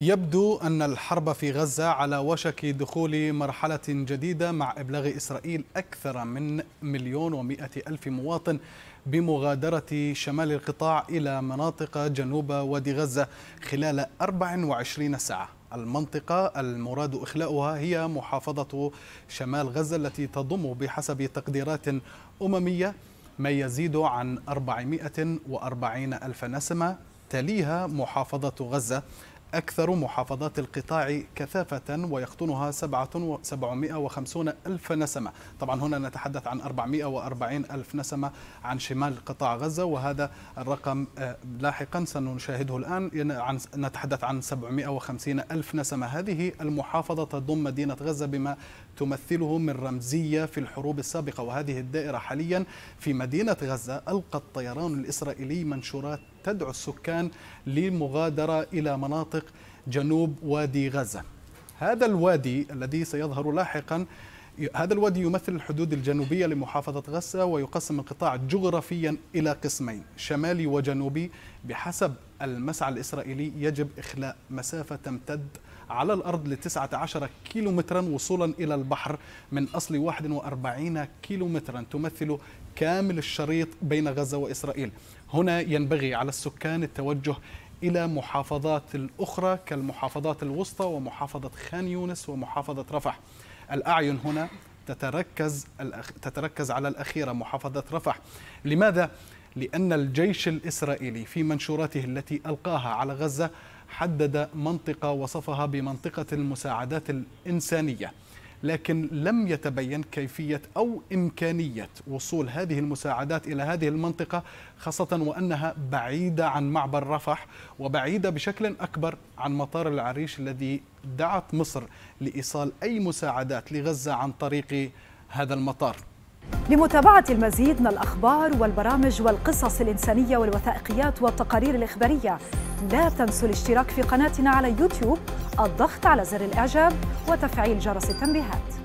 يبدو أن الحرب في غزة على وشك دخول مرحلة جديدة مع إبلاغ إسرائيل أكثر من مليون ومائة ألف مواطن بمغادرة شمال القطاع إلى مناطق جنوب وادي غزة خلال 24 ساعة المنطقة المراد إخلاؤها هي محافظة شمال غزة التي تضم بحسب تقديرات أممية ما يزيد عن 440 ألف نسمة تليها محافظة غزة أكثر محافظات القطاع كثافة ويقطنها 750 ألف نسمة طبعا هنا نتحدث عن 440 ألف نسمة عن شمال قطاع غزة وهذا الرقم آه، لاحقا سنشاهده الآن نتحدث عن 750 ألف نسمة هذه المحافظة تضم مدينة غزة بما تمثله من رمزية في الحروب السابقة وهذه الدائرة حاليا في مدينة غزة ألقى الطيران الإسرائيلي منشورات تدعو السكان للمغادرة إلى مناطق جنوب وادي غزة هذا الوادي الذي سيظهر لاحقاً هذا الوادي يمثل الحدود الجنوبية لمحافظة غزة ويقسم القطاع جغرافيا إلى قسمين شمالي وجنوبي بحسب المسعى الإسرائيلي يجب إخلاء مسافة تمتد على الأرض ل 19 كيلومترا وصولا إلى البحر من أصل 41 كيلومترا تمثل كامل الشريط بين غزة وإسرائيل هنا ينبغي على السكان التوجه إلى محافظات الأخرى كالمحافظات الوسطى ومحافظة خان يونس ومحافظة رفح الأعين هنا تتركز تتركز على الأخيرة محافظة رفح لماذا؟ لأن الجيش الإسرائيلي في منشوراته التي ألقاها على غزة حدد منطقة وصفها بمنطقة المساعدات الإنسانية لكن لم يتبين كيفية أو إمكانية وصول هذه المساعدات إلى هذه المنطقة خاصة وأنها بعيدة عن معبر رفح وبعيدة بشكل أكبر عن مطار العريش الذي دعت مصر لإيصال أي مساعدات لغزة عن طريق هذا المطار لمتابعة المزيد من الأخبار والبرامج والقصص الإنسانية والوثائقيات والتقارير الإخبارية لا تنسوا الاشتراك في قناتنا على يوتيوب الضغط على زر الإعجاب وتفعيل جرس التنبيهات